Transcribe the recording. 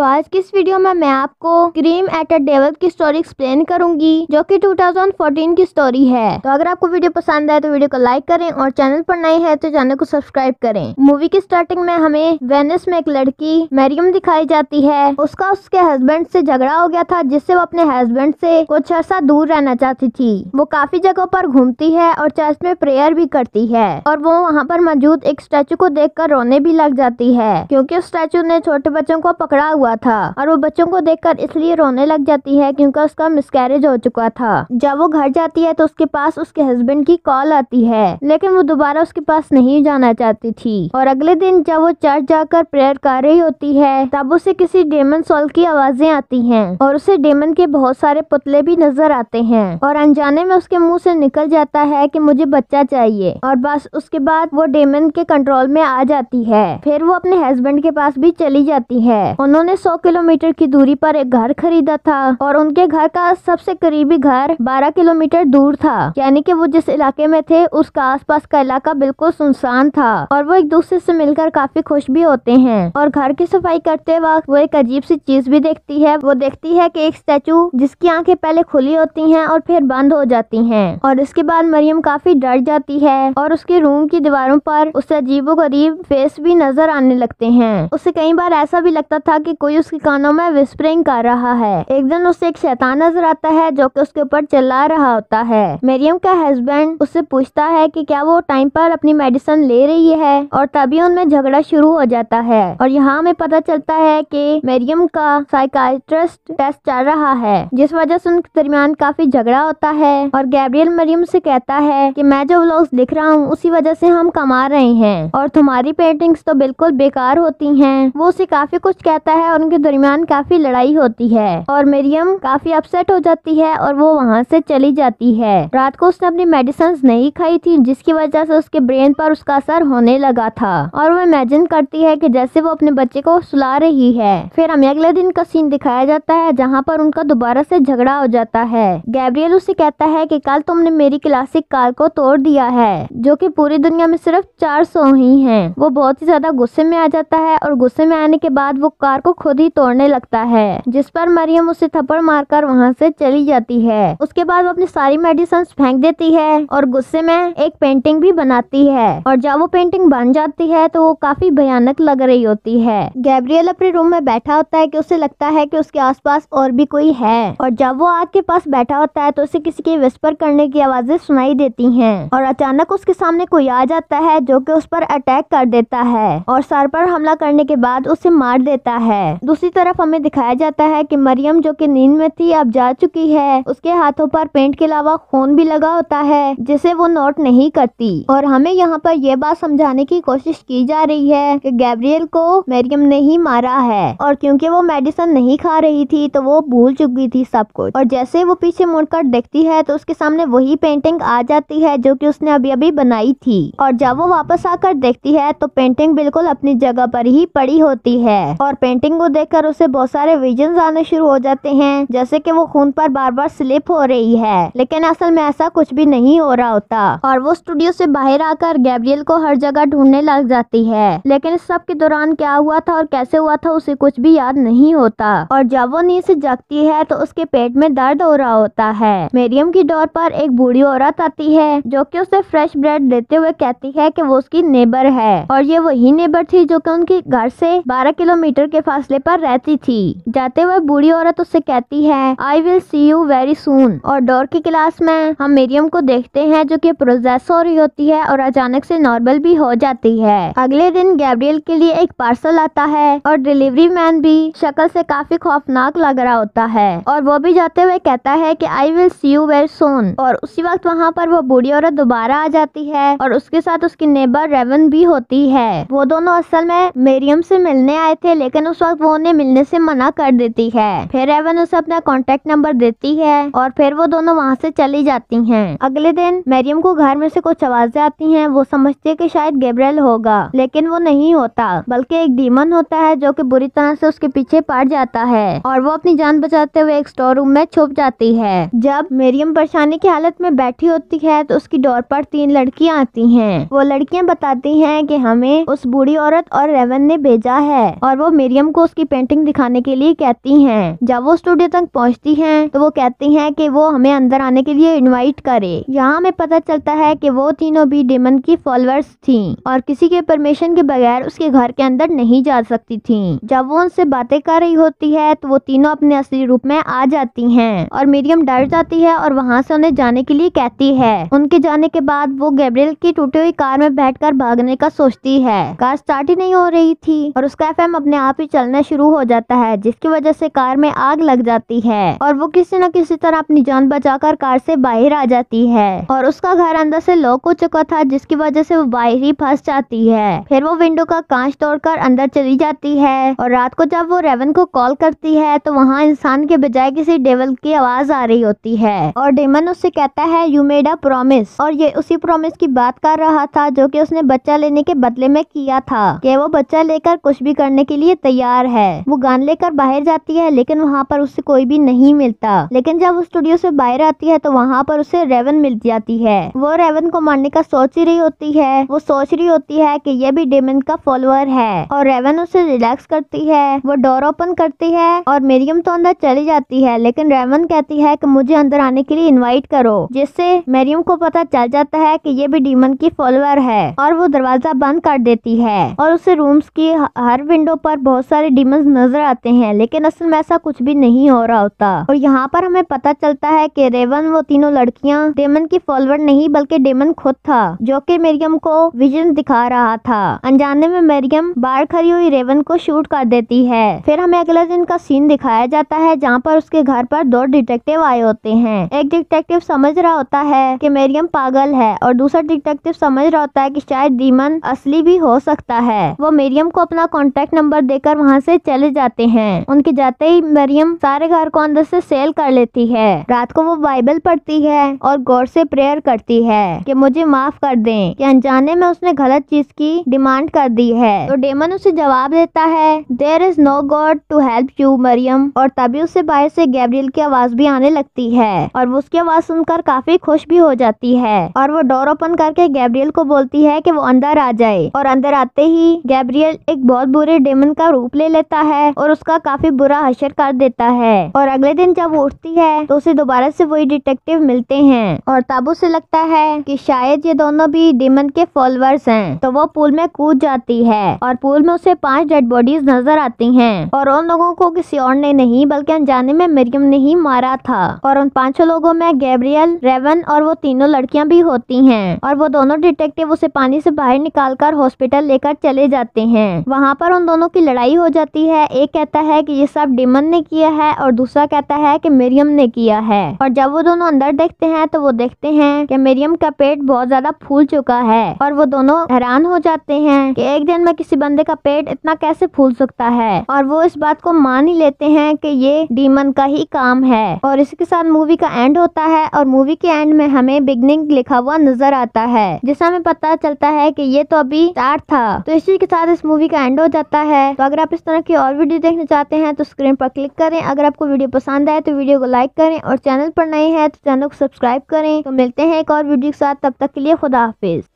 तो आज की इस वीडियो में मैं आपको क्रीम एट अ डेवल की स्टोरी एक्सप्लेन करूंगी जो कि 2014 की स्टोरी है तो अगर आपको वीडियो पसंद आए तो वीडियो को लाइक करें और चैनल पर नए हैं तो चैनल को सब्सक्राइब करें मूवी की स्टार्टिंग में हमें वेनिस में एक लड़की मैरियम दिखाई जाती है उसका उसके हस्बैंड से झगड़ा हो गया था जिससे वो अपने हस्बैंड से कुछ अर्सा दूर रहना चाहती थी वो काफी जगहों पर घूमती है और चर्च में प्रेयर भी करती है और वो वहाँ पर मौजूद एक स्टैचू को देख रोने भी लग जाती है क्यूँकी उस स्टैचू ने छोटे बच्चों को पकड़ा हुआ हुआ था और वो बच्चों को देखकर इसलिए रोने लग जाती है क्योंकि उसका मिसकैरेज हो चुका था जब वो घर जाती है तो उसके पास उसके हस्बैंड की कॉल आती है लेकिन वो दोबारा उसके पास नहीं जाना चाहती थी और अगले दिन जब वो चर्च जाकर प्रेयर कर रही होती है तब उसे किसी डेमन सॉल की आवाजें आती है और उसे डेमन के बहुत सारे पुतले भी नजर आते हैं और अनजाने में उसके मुँह से निकल जाता है की मुझे बच्चा चाहिए और बस उसके बाद वो डेमन के कंट्रोल में आ जाती है फिर वो अपने हस्बैंड के पास भी चली जाती है उन्होंने सौ किलोमीटर की दूरी पर एक घर खरीदा था और उनके घर का सबसे करीबी घर बारह किलोमीटर दूर था यानी कि वो जिस इलाके में थे उसका आसपास का इलाका बिल्कुल सुनसान था और वो एक दूसरे से मिलकर काफी खुश भी होते हैं और घर की सफाई करते वक्त वो एक अजीब सी चीज भी देखती है वो देखती है की एक स्टेचू जिसकी आंखें पहले खुली होती है और फिर बंद हो जाती है और इसके बाद मरियम काफी डर जाती है और उसके रूम की दीवारों पर उसे अजीबो गरीब फेस भी नजर आने लगते हैं उसे कई बार ऐसा भी लगता था की कोई उसके कानों में विस्परिंग कर रहा है एक दिन उसे एक शैतान नजर आता है जो कि उसके ऊपर चिल्ला रहा होता है मेरियम का हस्बैंड उससे पूछता है कि क्या वो टाइम पर अपनी मेडिसिन ले रही है और तभी उनमें झगड़ा शुरू हो जाता है और यहाँ हमें पता चलता है कि मेरियम का साइकाट्रिस्ट टेस्ट चल रहा है जिस वजह से उनके दरमियान काफी झगड़ा होता है और गैब्रियल मरियम से कहता है कि मैं जो व्लॉग्स लिख रहा हूँ उसी वजह से हम कमा रहे हैं और तुम्हारी पेंटिंग्स तो बिल्कुल बेकार होती हैं वो उसे काफी कुछ कहता है और उनके दरमियान काफ़ी लड़ाई होती है और मेरियम काफ़ी अपसेट हो जाती है और वो वहाँ से चली जाती है रात को उसने अपनी मेडिसिन नहीं खाई थी जिसकी वजह से उसके ब्रेन पर उसका असर होने लगा था और वो इमेजिन करती है कि जैसे वो अपने बच्चे को सुला रही है फिर हमें अगले दिन का सीन दिखाया जाता है जहाँ पर उनका दोबारा से झगड़ा हो जाता है गैब्रियल उसे कहता है की कल तुमने मेरी क्लासिक कार को तोड़ दिया है जो की पूरी दुनिया में सिर्फ चार सौ ही है वो बहुत ही ज्यादा गुस्से में आ जाता है और गुस्से में आने के बाद वो कार को खुद ही तोड़ने लगता है जिस पर मरियम उसे थप्पड़ मारकर वहाँ से चली जाती है उसके बाद वो अपनी सारी मेडिसिन फेंक देती है और गुस्से में एक पेंटिंग भी बनाती है और जब वो पेंटिंग बन जाती है तो वो काफी भयानक लग रही होती है गैब्रियल अपने रूम में बैठा होता है कि उसे लगता है कि उसके आसपास और भी कोई है और जब वो आग के पास बैठा होता है तो उसे किसी के विस्पर करने की आवाजें सुनाई देती है और अचानक उसके सामने कोई आ जाता है जो की उस पर अटैक कर देता है और सर पर हमला करने के बाद उसे मार देता है है दूसरी तरफ हमें दिखाया जाता है कि मरियम जो कि नींद में थी अब जा चुकी है उसके हाथों पर पेंट के अलावा खून भी लगा होता है जिसे वो नोट नहीं करती और हमें यहाँ पर यह बात समझाने की कोशिश की जा रही है कि गैब्रियल को मरियम ने ही मारा है और क्योंकि वो मेडिसिन नहीं खा रही थी तो वो भूल चुकी थी सब कुछ और जैसे वो पीछे मुड़कर देखती है तो उसके सामने वही पेंटिंग आ जाती है जो कि उसने अभी अभी बनाई थी और जब वो वापस आकर देखती है तो पेंटिंग बिल्कुल अपनी जगह पर ही पड़ी होती है और पेंटिंग को को देखकर उसे बहुत सारे विजन आने शुरू हो जाते हैं जैसे कि वो खून पर बार बार स्लिप हो रही है लेकिन असल में ऐसा कुछ भी नहीं हो रहा होता और वो स्टूडियो से बाहर आकर गैब्रियल को हर जगह ढूंढने लग जाती है लेकिन इस सब के दौरान क्या हुआ था और कैसे हुआ था उसे कुछ भी याद नहीं होता और जब वो नींद से जगती है तो उसके पेट में दर्द हो रहा होता है मेरियम की डोर पर एक बूढ़ी औरत आती है जो कि उसे फ्रेश ब्रेड देते हुए कहती है कि वो उसकी नेबर है और ये वही नेबर थी जो कि उनके घर से 12 किलोमीटर के पास फासले पर रहती थी जाते हुए बूढ़ी औरत उससे कहती है I will see you very soon और डोर की क्लास में हम मेरियम को देखते हैं जो कि प्रोजेस हो रही होती है और अचानक से नॉर्मल भी हो जाती है अगले दिन गैब्रियल के लिए एक पार्सल आता है और डिलीवरी मैन भी शक्ल से काफी खौफनाक लग रहा होता है और वो भी जाते हुए कहता है की I will see you very soon और उसी वक्त वहाँ पर वो बूढ़ी औरत दोबारा आ जाती है और उसके साथ उसकी नेबर रेवन भी होती है वो दोनों असल में मेरियम से मिलने आए थे लेकिन उस वक्त वो उन्हें मिलने से मना कर देती है फिर एवन उसे अपना कॉन्टेक्ट नंबर देती है और फिर वो दोनों वहाँ से चली जाती है अगले दिन मैरियम को घर में से कुछ आवाजें आती है वो समझती है की शायद गेब्रेल होगा लेकिन वो नहीं होता बल्कि एक डीमन होता है जो की बुरी तरह से उसके पीछे पड़ जाता है और वो अपनी जान बचाते हुए एक स्टोर रूम में छुप जाती है जब मेरियम परेशानी की हालत में बैठी होती है तो उसकी डोर पर तीन लड़कियां आती हैं वो लड़कियां बताती हैं कि हमें उस बूढ़ी औरत और रेवन ने भेजा है और वो मेरियम को उसकी पेंटिंग दिखाने के लिए कहती हैं जब वो स्टूडियो तक पहुंचती हैं तो वो कहती हैं कि वो हमें अंदर आने के लिए इनवाइट करे यहाँ हमें पता चलता है कि वो तीनों भी डेमन की फॉलोअर्स थी और किसी के परमिशन के बगैर उसके घर के अंदर नहीं जा सकती थी जब वो उनसे बातें कर रही होती है तो वो तीनों अपने असली रूप में आ जाती हैं और मीडियम डर जाती है और वहाँ से उन्हें जाने के लिए कहती है उनके जाने के बाद वो गैब्रियल की टूटी हुई कार में बैठकर भागने का सोचती है कार स्टार्ट ही नहीं हो रही थी और उसका एफ अपने आप ही चलने जलना शुरू हो जाता है जिसकी वजह से कार में आग लग जाती है और वो किसी न किसी तरह अपनी जान बचाकर कार से बाहर आ जाती है और उसका घर अंदर से लॉक हो चुका था जिसकी वजह से वो बाहर ही फंस जाती है फिर वो विंडो का कांच तोड़कर अंदर चली जाती है और रात को जब वो रेवन को कॉल करती है तो वहाँ इंसान के बजाय किसी डेवल की आवाज आ रही होती है और डेमन उससे कहता है यू मेड अ प्रोमिस और ये उसी प्रोमिस की बात कर रहा था जो की उसने बच्चा लेने के बदले में किया था कि वो बच्चा लेकर कुछ भी करने के लिए तैयार है वो गान लेकर बाहर जाती है लेकिन वहाँ पर उसे कोई भी नहीं मिलता लेकिन जब वो स्टूडियो से बाहर आती है तो वहाँ पर उसे रेवन मिल जाती है वो रेवन को मारने का सोच रही होती है वो सोच रही होती है की ये भी डेमन का फॉलोअर है और रेवन उसे रिलैक्स करती है वो डोर ओपन करती है और मेरियम तो अंदर चली जाती है लेकिन रेवन कहती है की मुझे अंदर आने के लिए इन्वाइट करो जिससे मेरियम को पता चल जाता है की ये भी डीमन की फॉलोअर है और वो दरवाजा बंद कर देती है और उसे रूम्स की हर विंडो पर बहुत सारे डीमंस नजर आते हैं लेकिन असल में ऐसा कुछ भी नहीं हो रहा होता और यहाँ पर हमें पता चलता है कि रेवन वो तीनों लड़कियाँ डेमन की फॉलोअर नहीं बल्कि डेमन खुद था जो कि मेरियम को विजन दिखा रहा था अनजाने में मेरियम बाहर खड़ी हुई रेवन को शूट कर देती है फिर हमें अगले दिन का सीन दिखाया जाता है जहाँ पर उसके घर पर दो डिटेक्टिव आए होते हैं एक डिटेक्टिव समझ रहा होता है कि मेरियम पागल है और दूसरा डिटेक्टिव समझ रहा होता है कि शायद डीमन असली भी हो सकता है वो मेरियम को अपना कॉन्टेक्ट नंबर देकर वहाँ वहाँ से चले जाते हैं उनके जाते ही मरियम सारे घर को अंदर से सेल कर लेती है रात को वो बाइबल पढ़ती है और गौर से प्रेयर करती है कि मुझे माफ कर दें कि अनजाने में उसने गलत चीज की डिमांड कर दी है तो डेमन उसे जवाब देता है there is no god to help you Mariam और तभी उसे बाहर से गैब्रियल की आवाज भी आने लगती है और वो उसकी आवाज सुनकर काफी खुश भी हो जाती है और वो डोर ओपन करके गैब्रियल को बोलती है कि वो अंदर आ जाए और अंदर आते ही गैब्रियल एक बहुत बुरे डेमन का रूप ले लेता है और उसका काफी बुरा हशर कर देता है और अगले दिन जब वो उठती है तो उसे दोबारा से वही डिटेक्टिव मिलते हैं और तब उसे लगता है कि शायद ये दोनों भी डिमन के फॉलोअर्स हैं तो वो पूल में कूद जाती है और पूल में उसे पांच डेड बॉडीज नजर आती हैं और उन लोगों को किसी और ने नहीं बल्कि अनजाने में मरियम ने ही मारा था और उन पांचों लोगों में गैब्रियल रेवन और वो तीनों लड़कियां भी होती है और वो दोनों डिटेक्टिव उसे पानी से बाहर कर हॉस्पिटल लेकर चले जाते हैं वहाँ पर उन दोनों की लड़ाई हो जाती जाती है एक कहता है कि ये सब डिमन ने किया है और दूसरा कहता है कि मेरियम ने किया है और जब वो दोनों अंदर देखते हैं तो वो देखते हैं कि मेरियम का पेट बहुत ज्यादा फूल चुका है और वो दोनों हैरान हो जाते हैं कि एक दिन में किसी बंदे का पेट इतना कैसे फूल सकता है और वो इस बात को मान ही लेते हैं कि ये डीमन का ही काम है और इसके साथ मूवी का एंड होता है और मूवी के एंड में हमें बिगनिंग लिखा हुआ नजर आता है जिससे हमें पता चलता है की ये तो अभी स्टार्ट था तो इसी के साथ इस मूवी का एंड हो जाता है तो अगर आप इस तरह की और वीडियो देखना चाहते हैं तो स्क्रीन पर क्लिक करें अगर आपको वीडियो पसंद आए तो वीडियो को लाइक करें और चैनल पर नए हैं तो चैनल को सब्सक्राइब करें तो मिलते हैं एक और वीडियो के साथ तब तक के लिए खुदा हाफिज़